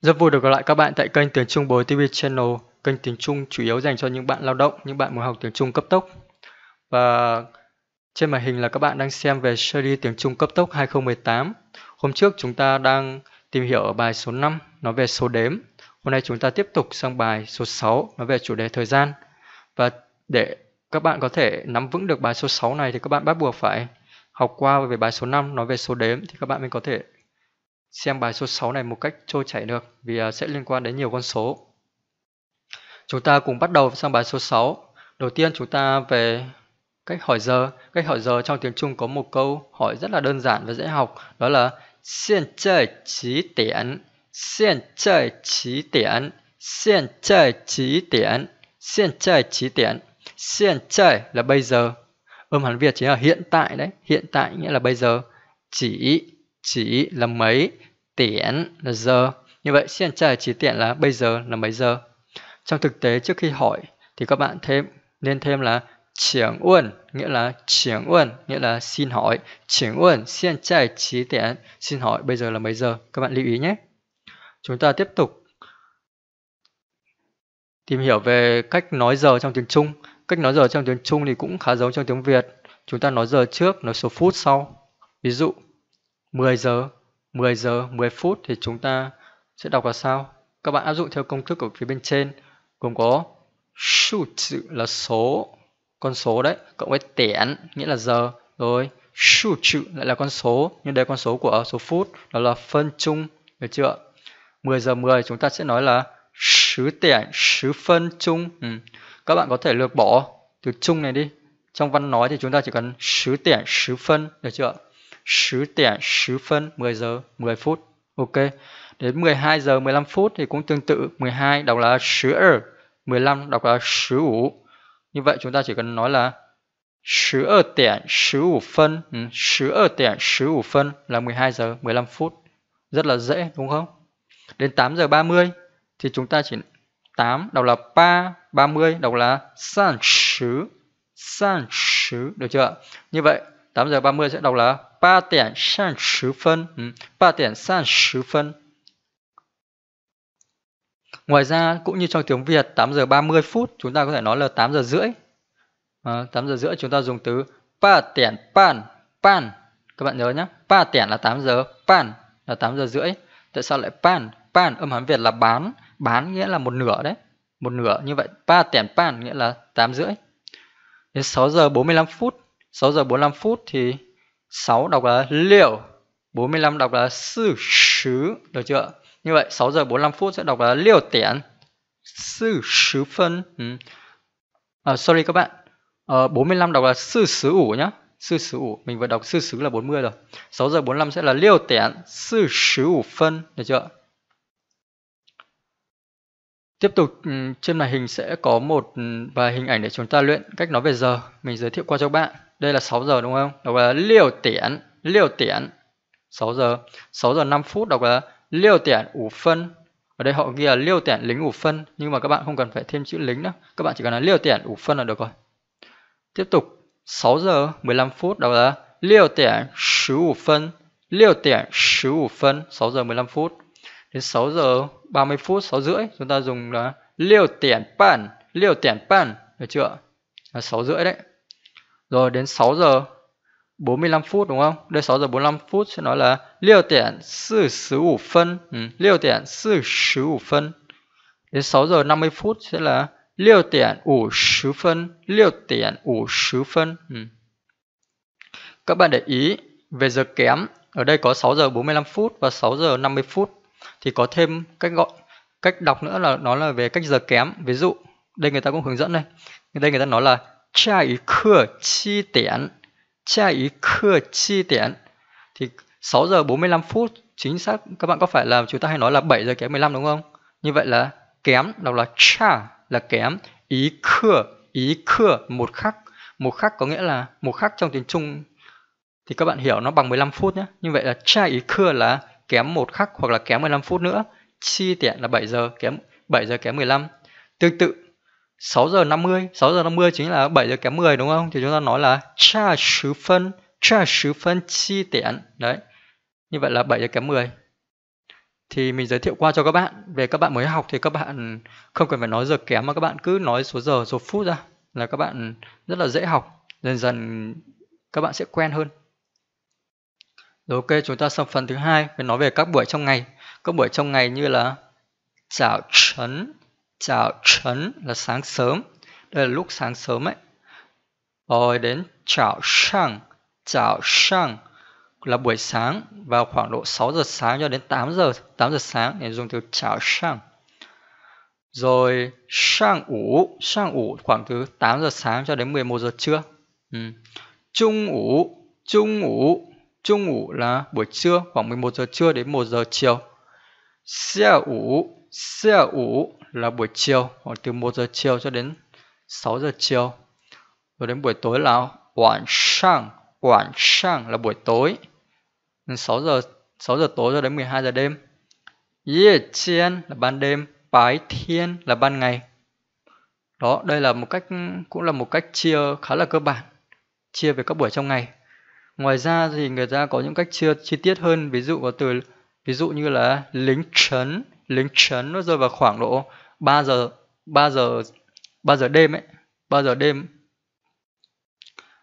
Rất vui được gặp lại các bạn tại kênh Tiếng Trung Bối TV Channel, kênh tiếng Trung chủ yếu dành cho những bạn lao động, những bạn muốn học tiếng Trung cấp tốc. Và trên màn hình là các bạn đang xem về series tiếng Trung cấp tốc 2018. Hôm trước chúng ta đang tìm hiểu ở bài số 5 nói về số đếm. Hôm nay chúng ta tiếp tục sang bài số 6 nói về chủ đề thời gian. Và để các bạn có thể nắm vững được bài số 6 này thì các bạn bắt buộc phải học qua về bài số 5 nói về số đếm thì các bạn mới có thể xem bài số 6 này một cách trôi chảy được vì à, sẽ liên quan đến nhiều con số. Chúng ta cùng bắt đầu sang bài số 6. Đầu tiên chúng ta về cách hỏi giờ. Cách hỏi giờ trong tiếng Trung có một câu hỏi rất là đơn giản và dễ học. Đó là Xiên trời trí tiện Xiên trời trí tiện Xiên trời trí tiện Xiên trời trí tiện Xiên trời là bây giờ. Âm hán Việt chính là hiện tại đấy. Hiện tại nghĩa là bây giờ. Chỉ chỉ là mấy, tiễn là giờ. Như vậy xiên trai chỉ tiện là bây giờ là mấy giờ. Trong thực tế trước khi hỏi thì các bạn thêm nên thêm là trưởng uẩn nghĩa là trưởng uẩn nghĩa là xin hỏi trưởng uẩn xiên trai chỉ tiện xin hỏi bây giờ là mấy giờ các bạn lưu ý nhé chúng ta tiếp tục tìm hiểu về cách nói giờ trong tiếng Trung cách nói giờ trong tiếng Trung thì cũng khá giống trong tiếng Việt chúng ta nói giờ trước nói số phút sau ví dụ 10 giờ 10 giờ 10 phút thì chúng ta sẽ đọc là sao? Các bạn áp dụng theo công thức ở phía bên trên gồm có shoot là số con số đấy cộng với tẻn nghĩa là giờ rồi shoot lại là con số nhưng đây con số của số phút đó là phân chung được chưa 10 giờ 10 chúng ta sẽ nói là sứ tẻn sứ phân chung ừ. các bạn có thể lược bỏ từ chung này đi trong văn nói thì chúng ta chỉ cần sứ tẻn sứ phân được chưa 10点10 phân 10 giờ 10 phút. Ok. Đến 12 giờ 15 phút thì cũng tương tự 12 đọc là 10 ở 15 đọc là 15. Như vậy chúng ta chỉ cần nói là 12点15 phân, 12 ừ, 点15 phân là 12 giờ 15 phút. Rất là dễ đúng không? Đến 8 giờ 30 thì chúng ta chỉ 8 đọc là 3, 30 đọc là 30, 30 được chưa? Như vậy 8 giờ 30 sẽ đọc là 3 điểm 30 phân. Ừ, 3 điểm 30 phân. Ngoài ra cũng như trong tiếng Việt 8 giờ 30 phút chúng ta có thể nói là 8 giờ rưỡi. À, 8 giờ rưỡi chúng ta dùng từ 3 điểm pan pan. Các bạn nhớ nhé. 3 điểm là 8 giờ, pan là 8 giờ rưỡi. Tại sao lại pan? Pan âm hán Việt là bán, bán nghĩa là một nửa đấy. Một nửa như vậy 3 điểm pan nghĩa là 8 rưỡi. Đến 6 giờ 45 phút 6 giờ 45 phút thì 6 đọc là liệu 45 đọc là sư sứ được chưa như vậy 6 giờ 45 phút sẽ đọc là liều tiễn sư sứ phân ừ. à, sorry các bạn à, ờ, 45 đọc là sư sứ ủ nhá sư sứ ủ mình vừa đọc sư sứ là 40 rồi 6 giờ 45 sẽ là liều tiễn sư sứ ủ phân được chưa Tiếp tục ừ, trên màn hình sẽ có một ừ, vài hình ảnh để chúng ta luyện cách nói về giờ. Mình giới thiệu qua cho các bạn đây là 6 giờ đúng không đọc là liều tiễn liều tiễn 6 giờ 6 giờ 5 phút đọc là liều tiễn ủ phân ở đây họ ghi là liều tiện lính ủ phân nhưng mà các bạn không cần phải thêm chữ lính nữa các bạn chỉ cần là liều tiện ủ phân là được rồi tiếp tục 6 giờ 15 phút đó là liều tiện sứ ủ phân liều tiện sứ ủ phân 6 giờ 15 phút đến 6 giờ 30 phút 6 rưỡi chúng ta dùng là liều tiện bản liều tiện bản được chưa là 6 rưỡi đấy rồi đến 6 giờ 45 phút đúng không? Đây 6 giờ 45 phút sẽ nói là 6 điểm 45 phân. Ừ, 6 điểm 45 phân. Đến 6 giờ 50 phút sẽ là 6 điểm 50 phân. 6 điểm 50 phân. Ừ. Các bạn để ý về giờ kém. Ở đây có 6 giờ 45 phút và 6 giờ 50 phút. Thì có thêm cách gọi cách đọc nữa là nó là về cách giờ kém. Ví dụ đây người ta cũng hướng dẫn đây. Đây người ta nói là thì 6 giờ 45 phút chính xác các bạn có phải là chúng ta hay nói là 7 giờ kém 15 đúng không? Như vậy là kém đọc là cha là kém, ý khưa, ý khưa một khắc, một khắc có nghĩa là một khắc trong tiếng Trung thì các bạn hiểu nó bằng 15 phút nhé. Như vậy là cha ý khưa là kém một khắc hoặc là kém 15 phút nữa, chi tiện là 7 giờ kém 7 giờ kém 15. Tương tự 6 giờ 50, 6 giờ 50 chính là 7 giờ kém 10 đúng không? Thì chúng ta nói là cha sứ phân, cha sứ phân chi tiện. Đấy. Như vậy là 7 giờ kém 10. Thì mình giới thiệu qua cho các bạn. Về các bạn mới học thì các bạn không cần phải nói giờ kém mà các bạn cứ nói số giờ, số phút ra là các bạn rất là dễ học. Dần dần các bạn sẽ quen hơn. Rồi ok, chúng ta sang phần thứ hai, phải nói về các buổi trong ngày. Các buổi trong ngày như là chào trấn, chào trấn là sáng sớm đây là lúc sáng sớm ấy rồi đến chào sang chào sang là buổi sáng vào khoảng độ 6 giờ sáng cho đến 8 giờ 8 giờ sáng để dùng từ chào sang rồi sang ủ sang ủ khoảng từ 8 giờ sáng cho đến 11 giờ trưa ừ. trung ủ trung ủ trung ủ là buổi trưa khoảng 11 giờ trưa đến 1 giờ chiều xiao ủ xia ủ là buổi chiều hoặc từ 1 giờ chiều cho đến 6 giờ chiều rồi đến buổi tối là quản sang quản sang là buổi tối 6 giờ 6 giờ tối cho đến 12 giờ đêm Ye chiên là ban đêm Bái thiên là ban ngày đó đây là một cách cũng là một cách chia khá là cơ bản chia về các buổi trong ngày ngoài ra thì người ta có những cách chia chi tiết hơn ví dụ có từ ví dụ như là lính trấn lính chấn nó rơi vào khoảng độ 3 giờ 3 giờ 3 giờ đêm ấy 3 giờ đêm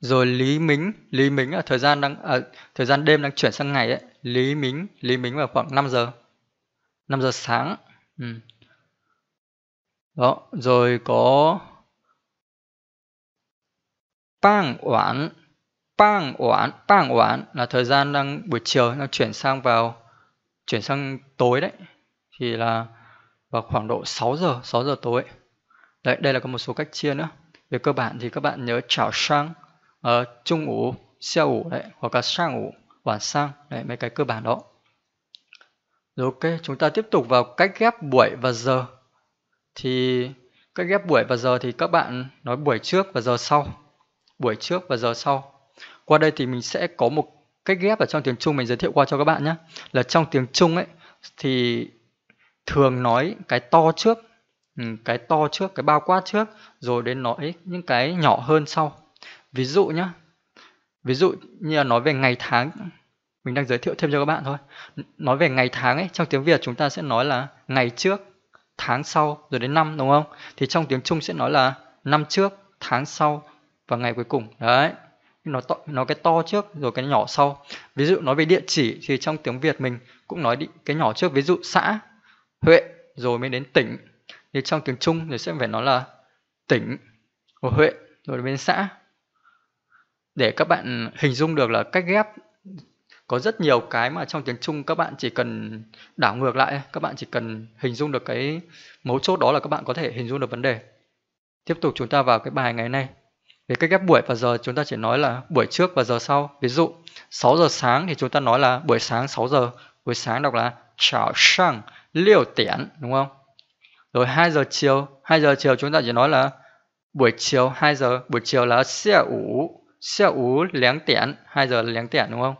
rồi Lý minh Lý minh ở thời gian đang à, thời gian đêm đang chuyển sang ngày ấy Lý minh Lý minh vào khoảng 5 giờ 5 giờ sáng ừ. đó rồi có Pang oán Pang oán Pang oán là thời gian đang buổi chiều nó chuyển sang vào chuyển sang tối đấy thì là vào khoảng độ 6 giờ 6 giờ tối đấy đây là có một số cách chia nữa về cơ bản thì các bạn nhớ chào sang uh, ờ, trung ủ xiao ủ đấy hoặc là sang ủ quản sang đấy mấy cái cơ bản đó rồi ok chúng ta tiếp tục vào cách ghép buổi và giờ thì cách ghép buổi và giờ thì các bạn nói buổi trước và giờ sau buổi trước và giờ sau qua đây thì mình sẽ có một cách ghép ở trong tiếng Trung mình giới thiệu qua cho các bạn nhé là trong tiếng Trung ấy thì thường nói cái to trước ừ, cái to trước cái bao quát trước rồi đến nói những cái nhỏ hơn sau ví dụ nhé, ví dụ như là nói về ngày tháng mình đang giới thiệu thêm cho các bạn thôi nói về ngày tháng ấy trong tiếng việt chúng ta sẽ nói là ngày trước tháng sau rồi đến năm đúng không thì trong tiếng trung sẽ nói là năm trước tháng sau và ngày cuối cùng đấy nó to, nó cái to trước rồi cái nhỏ sau ví dụ nói về địa chỉ thì trong tiếng việt mình cũng nói cái nhỏ trước ví dụ xã huyện rồi mới đến tỉnh như trong tiếng Trung thì sẽ phải nói là tỉnh của huyện rồi đến xã để các bạn hình dung được là cách ghép có rất nhiều cái mà trong tiếng Trung các bạn chỉ cần đảo ngược lại các bạn chỉ cần hình dung được cái mấu chốt đó là các bạn có thể hình dung được vấn đề tiếp tục chúng ta vào cái bài ngày nay về cách ghép buổi và giờ chúng ta chỉ nói là buổi trước và giờ sau ví dụ 6 giờ sáng thì chúng ta nói là buổi sáng 6 giờ buổi sáng đọc là chào sang liêu tiễn đúng không? Rồi 2 giờ chiều, hai giờ chiều chúng ta chỉ nói là buổi chiều hai giờ, buổi chiều là xe ủ, xe ủ lén tiện hai giờ là lén tiện đúng không?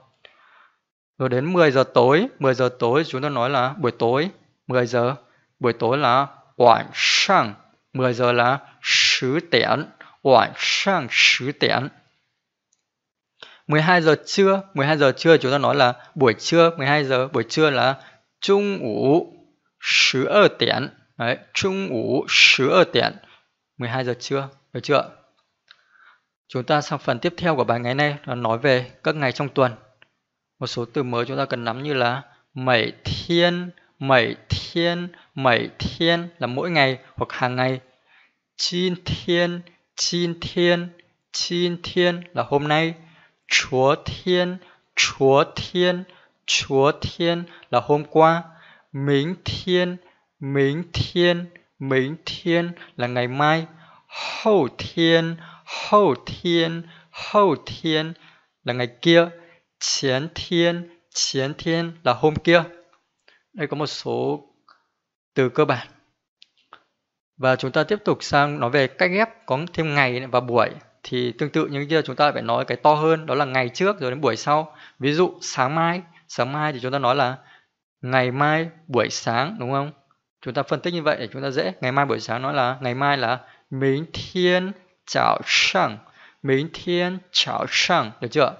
Rồi đến 10 giờ tối, 10 giờ tối chúng ta nói là buổi tối, 10 giờ, buổi tối là quảng sang, 10 giờ là sứ tiễn, quảng sang sứ tiễn. 12 giờ trưa, 12 giờ trưa chúng ta nói là buổi trưa, 12 giờ, buổi trưa là trung ngủ 12 điểm. Đấy, trung giờ trưa, Chúng ta sang phần tiếp theo của bài ngày nay là nói về các ngày trong tuần. Một số từ mới chúng ta cần nắm như là mẩy thiên, mẩy thiên, mẩy thiên là mỗi ngày hoặc hàng ngày. Chin thiên, chin thiên, chin thiên là hôm nay. Chúa thiên, chúa thiên chúa thiên là hôm qua mính thiên mính thiên mính thiên là ngày mai hậu thiên hậu thiên hậu thiên là ngày kia chiến thiên chiến thiên là hôm kia đây có một số từ cơ bản và chúng ta tiếp tục sang nói về cách ghép có thêm ngày và buổi thì tương tự như kia chúng ta phải nói cái to hơn đó là ngày trước rồi đến buổi sau ví dụ sáng mai sáng mai thì chúng ta nói là ngày mai buổi sáng đúng không chúng ta phân tích như vậy để chúng ta dễ ngày mai buổi sáng nói là ngày mai là mình thiên chào sang mình thiên chào sang được chưa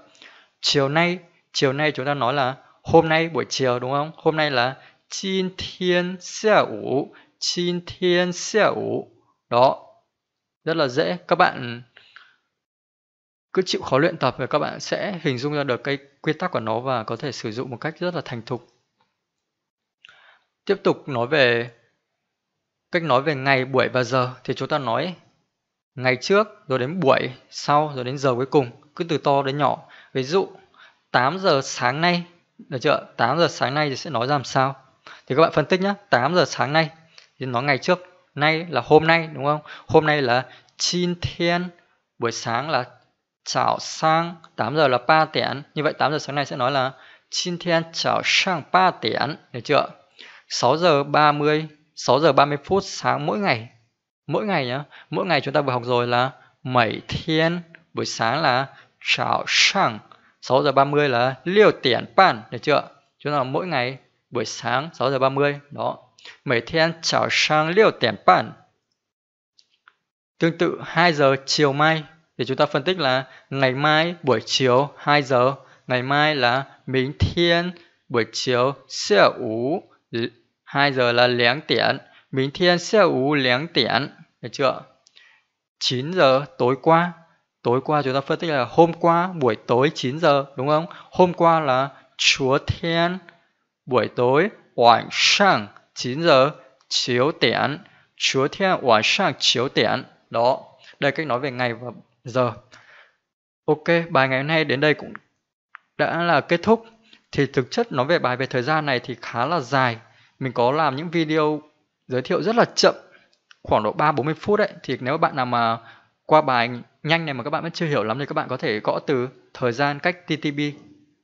chiều nay chiều nay chúng ta nói là hôm nay buổi chiều đúng không hôm nay là chin thiên xe ủ chin thiên xe ủ đó rất là dễ các bạn cứ chịu khó luyện tập thì các bạn sẽ hình dung ra được cái quy tắc của nó và có thể sử dụng một cách rất là thành thục tiếp tục nói về cách nói về ngày buổi và giờ thì chúng ta nói ngày trước rồi đến buổi sau rồi đến giờ cuối cùng cứ từ to đến nhỏ ví dụ 8 giờ sáng nay được chưa 8 giờ sáng nay thì sẽ nói làm sao thì các bạn phân tích nhá 8 giờ sáng nay thì nói ngày trước nay là hôm nay đúng không hôm nay là chín thiên buổi sáng là chào sang 8 giờ là 3 tiếng như vậy 8 giờ sáng nay sẽ nói là xin thiên chào sang 3 tiếng được chưa 6 giờ 30 6 giờ 30 phút sáng mỗi ngày mỗi ngày nhá mỗi ngày chúng ta vừa học rồi là mẩy thiên buổi sáng là chào sang 6 giờ 30 là liều tiền bàn được chưa chúng ta mỗi ngày buổi sáng 6 giờ 30 đó mẩy thiên chào sang liều tiền bàn tương tự 2 giờ chiều mai thì chúng ta phân tích là ngày mai buổi chiều 2 giờ, ngày mai là mình thiên buổi chiều xe ủ 2 giờ là lẻng tiện, mình thiên xe ủ lẻng tiện, được chưa? 9 giờ tối qua, tối qua chúng ta phân tích là hôm qua buổi tối 9 giờ đúng không? Hôm qua là chúa thiên buổi tối tối 晚上9 giờ chiếu tiện chúa thiên 晚上 chiếu tiện đó đây cách nói về ngày và giờ. Ok, bài ngày hôm nay đến đây cũng đã là kết thúc. Thì thực chất nói về bài về thời gian này thì khá là dài. Mình có làm những video giới thiệu rất là chậm, khoảng độ 3-40 phút đấy. Thì nếu bạn nào mà qua bài nhanh này mà các bạn vẫn chưa hiểu lắm thì các bạn có thể gõ từ thời gian cách TTB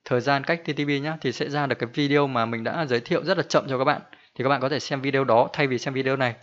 thời gian cách TTB nhá thì sẽ ra được cái video mà mình đã giới thiệu rất là chậm cho các bạn thì các bạn có thể xem video đó thay vì xem video này